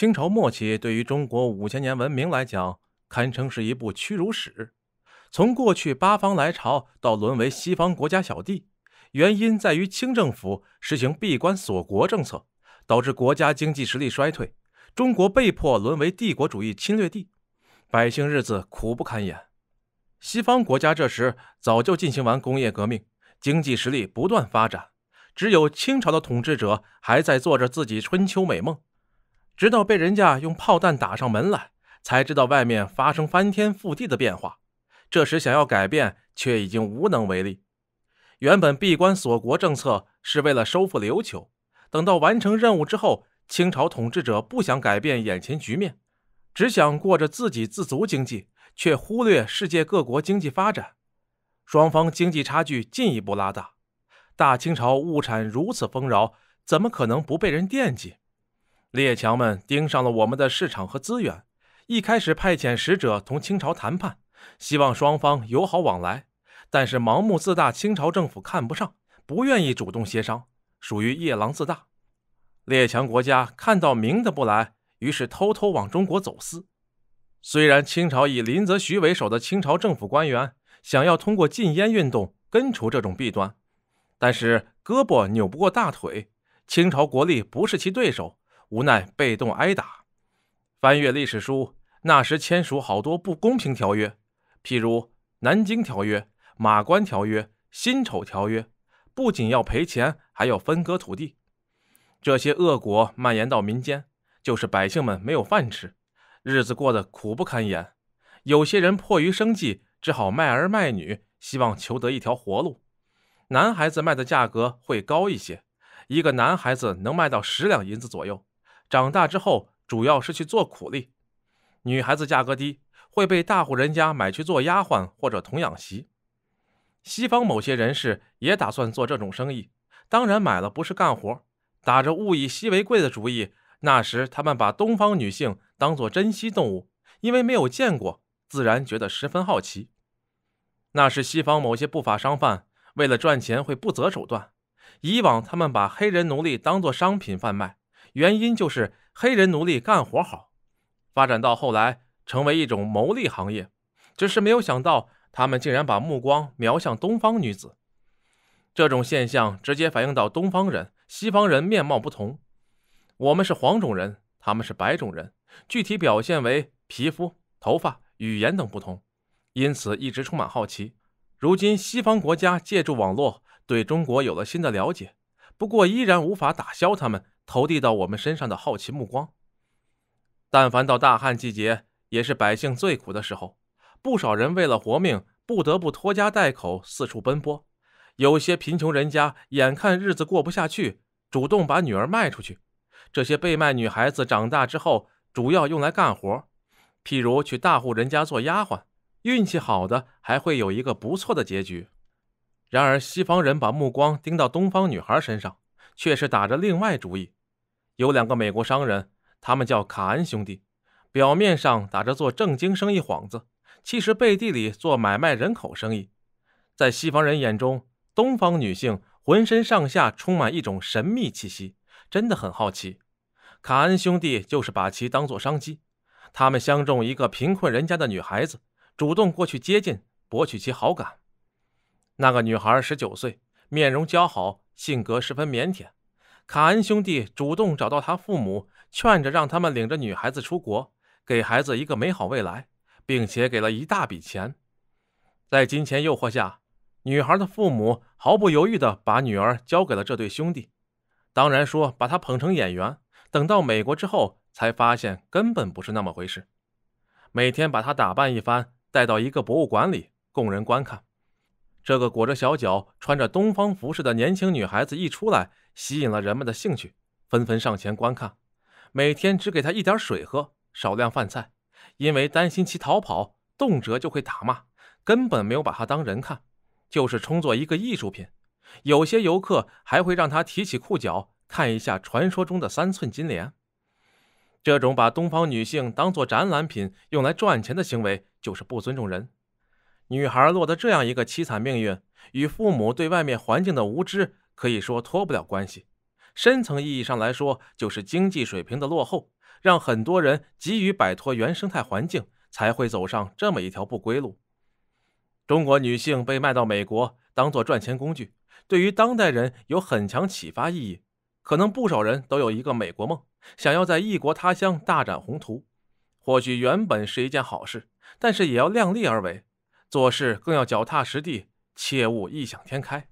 清朝末期，对于中国五千年文明来讲，堪称是一部屈辱史。从过去八方来朝，到沦为西方国家小弟，原因在于清政府实行闭关锁国政策，导致国家经济实力衰退，中国被迫沦为帝国主义侵略地，百姓日子苦不堪言。西方国家这时早就进行完工业革命，经济实力不断发展，只有清朝的统治者还在做着自己春秋美梦。直到被人家用炮弹打上门来，才知道外面发生翻天覆地的变化。这时想要改变，却已经无能为力。原本闭关锁国政策是为了收复琉球，等到完成任务之后，清朝统治者不想改变眼前局面，只想过着自给自足经济，却忽略世界各国经济发展，双方经济差距进一步拉大。大清朝物产如此丰饶，怎么可能不被人惦记？列强们盯上了我们的市场和资源，一开始派遣使者同清朝谈判，希望双方友好往来。但是盲目自大，清朝政府看不上，不愿意主动协商，属于夜郎自大。列强国家看到明的不来，于是偷偷往中国走私。虽然清朝以林则徐为首的清朝政府官员想要通过禁烟运动根除这种弊端，但是胳膊扭不过大腿，清朝国力不是其对手。无奈被动挨打，翻阅历史书，那时签署好多不公平条约，譬如《南京条约》《马关条约》《辛丑条约》，不仅要赔钱，还要分割土地。这些恶果蔓延到民间，就是百姓们没有饭吃，日子过得苦不堪言。有些人迫于生计，只好卖儿卖女，希望求得一条活路。男孩子卖的价格会高一些，一个男孩子能卖到十两银子左右。长大之后，主要是去做苦力。女孩子价格低，会被大户人家买去做丫鬟或者童养媳。西方某些人士也打算做这种生意，当然买了不是干活，打着物以稀为贵的主意。那时他们把东方女性当作珍稀动物，因为没有见过，自然觉得十分好奇。那是西方某些不法商贩为了赚钱会不择手段。以往他们把黑人奴隶当作商品贩卖。原因就是黑人奴隶干活好，发展到后来成为一种牟利行业，只是没有想到他们竟然把目光瞄向东方女子。这种现象直接反映到东方人、西方人面貌不同。我们是黄种人，他们是白种人，具体表现为皮肤、头发、语言等不同，因此一直充满好奇。如今西方国家借助网络对中国有了新的了解。不过，依然无法打消他们投递到我们身上的好奇目光。但凡到大旱季节，也是百姓最苦的时候。不少人为了活命，不得不拖家带口四处奔波。有些贫穷人家眼看日子过不下去，主动把女儿卖出去。这些被卖女孩子长大之后，主要用来干活，譬如去大户人家做丫鬟。运气好的，还会有一个不错的结局。然而，西方人把目光盯到东方女孩身上，却是打着另外主意。有两个美国商人，他们叫卡恩兄弟，表面上打着做正经生意幌子，其实背地里做买卖人口生意。在西方人眼中，东方女性浑身上下充满一种神秘气息，真的很好奇。卡恩兄弟就是把其当作商机，他们相中一个贫困人家的女孩子，主动过去接近，博取其好感。那个女孩十九岁，面容姣好，性格十分腼腆。卡恩兄弟主动找到他父母，劝着让他们领着女孩子出国，给孩子一个美好未来，并且给了一大笔钱。在金钱诱惑下，女孩的父母毫不犹豫地把女儿交给了这对兄弟。当然，说把她捧成演员，等到美国之后才发现根本不是那么回事。每天把她打扮一番，带到一个博物馆里供人观看。这个裹着小脚、穿着东方服饰的年轻女孩子一出来，吸引了人们的兴趣，纷纷上前观看。每天只给她一点水喝、少量饭菜，因为担心其逃跑，动辄就会打骂，根本没有把她当人看，就是充作一个艺术品。有些游客还会让她提起裤脚，看一下传说中的三寸金莲。这种把东方女性当作展览品用来赚钱的行为，就是不尊重人。女孩落得这样一个凄惨命运，与父母对外面环境的无知可以说脱不了关系。深层意义上来说，就是经济水平的落后，让很多人急于摆脱原生态环境，才会走上这么一条不归路。中国女性被卖到美国当做赚钱工具，对于当代人有很强启发意义。可能不少人都有一个美国梦，想要在异国他乡大展宏图。或许原本是一件好事，但是也要量力而为。做事更要脚踏实地，切勿异想天开。